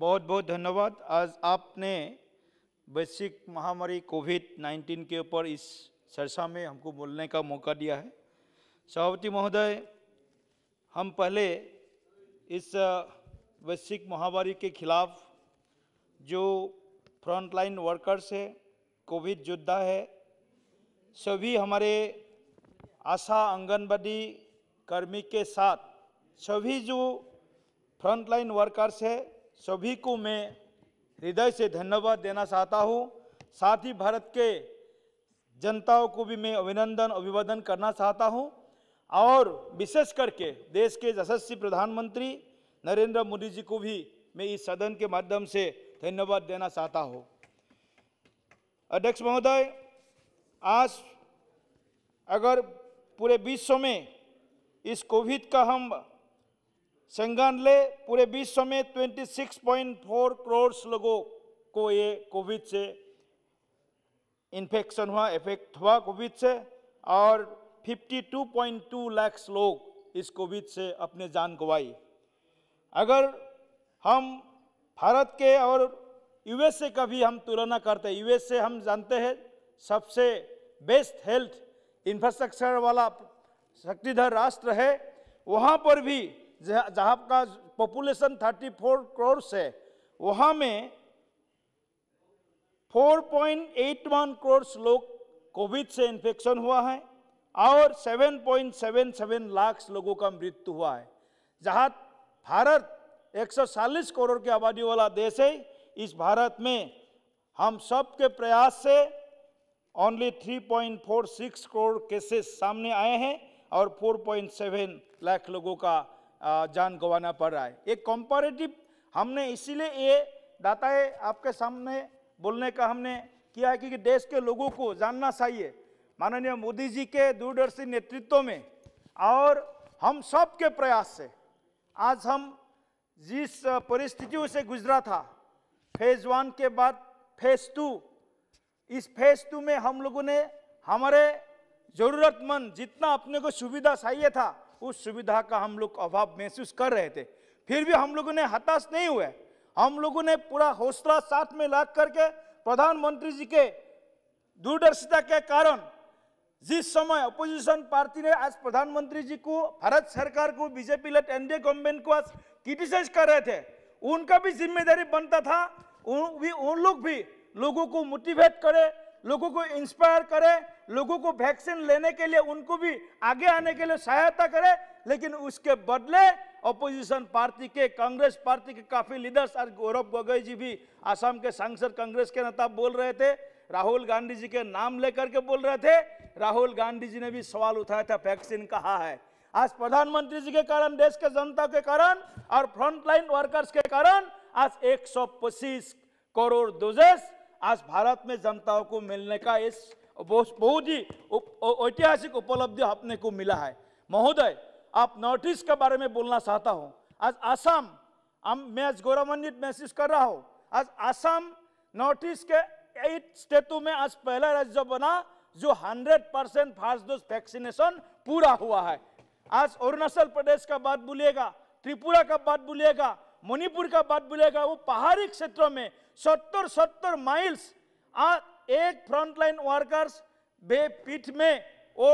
बहुत बहुत धन्यवाद आज आपने वैश्विक महामारी कोविड 19 के ऊपर इस चर्चा में हमको बोलने का मौका दिया है सभापति महोदय हम पहले इस वैश्विक महामारी के खिलाफ जो फ्रंटलाइन वर्कर्स है कोविड योद्धा है सभी हमारे आशा आंगनबाड़ी कर्मी के साथ सभी जो फ्रंटलाइन वर्कर्स है सभी को मैं हृदय से धन्यवाद देना चाहता हूँ साथ ही भारत के जनताओं को भी मैं अभिनंदन अभिवादन करना चाहता हूँ और विशेष करके देश के यशस्वी प्रधानमंत्री नरेंद्र मोदी जी को भी मैं इस सदन के माध्यम से धन्यवाद देना चाहता हूँ अध्यक्ष महोदय आज अगर पूरे विश्व में इस कोविड का हम संगठन ले पूरे विश्व में 26.4 करोड़ लोगों को ये कोविड से इन्फेक्शन हुआ इफेक्ट हुआ कोविड से और 52.2 लाख लोग इस कोविड से अपने जान गवाई अगर हम भारत के और यूएसए का भी हम तुलना करते हैं यूएसए हम जानते हैं सबसे बेस्ट हेल्थ इंफ्रास्ट्रक्चर वाला शक्तिधर राष्ट्र है वहाँ पर भी जहाँ का पॉपुलेशन 34 करोड़ है वहाँ में 4.81 करोड़ लोग कोविड से इन्फेक्शन हुआ है और 7.77 लाख लोगों का मृत्यु हुआ है जहाँ भारत 140 करोड़ की आबादी वाला देश है इस भारत में हम सब के प्रयास से ओनली 3.46 करोड़ केसेस सामने आए हैं और 4.7 लाख लोगों का जान गंवाना पड़ रहा है एक कॉम्परेटिव हमने इसीलिए ये डाटा आपके सामने बोलने का हमने किया है क्योंकि देश के लोगों को जानना चाहिए माननीय मोदी जी के दूरदर्शी नेतृत्व में और हम सब के प्रयास से आज हम जिस परिस्थितियों से गुजरा था फेज़ वन के बाद फेज़ टू इस फेज़ टू में हम लोगों ने हमारे ज़रूरतमंद जितना अपने को सुविधा चाहिए था उस सुविधा का हम लोग अभाव महसूस कर रहे थे फिर भी हम लोगों ने हताश नहीं हुए हम लोगों ने पूरा हौसला साथ में लाग करके प्रधानमंत्री जी के दूरदर्शिता के कारण जिस समय अपोजिशन पार्टी ने आज प्रधानमंत्री जी को भारत सरकार को बीजेपी लेट एनडीए गवर्नमेंट को आज क्रिटिसाइज कर रहे थे उनका भी जिम्मेदारी बनता था उन भी उन लोग भी लोगों को मोटिवेट करें लोगों को इंस्पायर करें लोगों को वैक्सीन लेने के लिए उनको भी आगे आने के लिए सहायता करे लेकिन उसके बदले ऑपोजिशन पार्टी के कांग्रेस पार्टी के काफ़ी लीडर्स और गौरव गोगोई जी भी आसाम के सांसद कांग्रेस के नेता बोल रहे थे राहुल गांधी जी के नाम लेकर के बोल रहे थे राहुल गांधी जी ने भी सवाल उठाया था वैक्सीन कहा है आज प्रधानमंत्री जी के कारण देश के जनता के कारण और फ्रंटलाइन वर्कर्स के कारण आज एक करोड़ डोजेस आज भारत में जनताओं को मिलने का इस बहुत ही ऐतिहासिक उपलब्धि अपने को मिला है महोदय आप नॉर्थ ईस्ट के बारे में बोलना चाहता हूँ आज आसाम हम मैं आज गौरवान्वित महसूस कर रहा हूँ आज आसाम नॉर्थ ईस्ट के एट स्टेटों में आज पहला राज्य बना जो 100 परसेंट फर्स्ट डोज वैक्सीनेशन पूरा हुआ है आज अरुणाचल प्रदेश का बात बोलिएगा त्रिपुरा का बात बोलिएगा मणिपुर का बात बोलिएगा वो पहाड़ी क्षेत्रों में सत्तर सत्तर माइल्स आ एक फ्रंटलाइन वर्कर्स वे पीठ में वो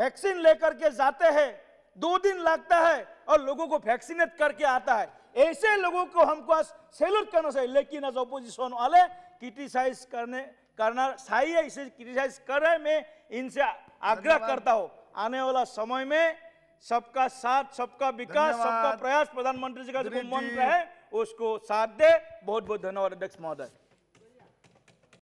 वैक्सीन लेकर के जाते हैं दो दिन लगता है और लोगों को वैक्सीनेट करके आता है ऐसे लोगों को हमको आज सैल्यूट करना चाहिए लेकिन आज ऑपोजिशन वाले क्रिटिसाइज करने करना सही है इसे क्रिटिसाइज कर रहे मैं इनसे आग्रह करता हूँ आने वाला समय में सबका साथ सबका विकास सबका प्रयास प्रधानमंत्री जी का जो मंत्र है उसको साथ दे बहुत बहुत धन्यवाद अध्यक्ष महोदय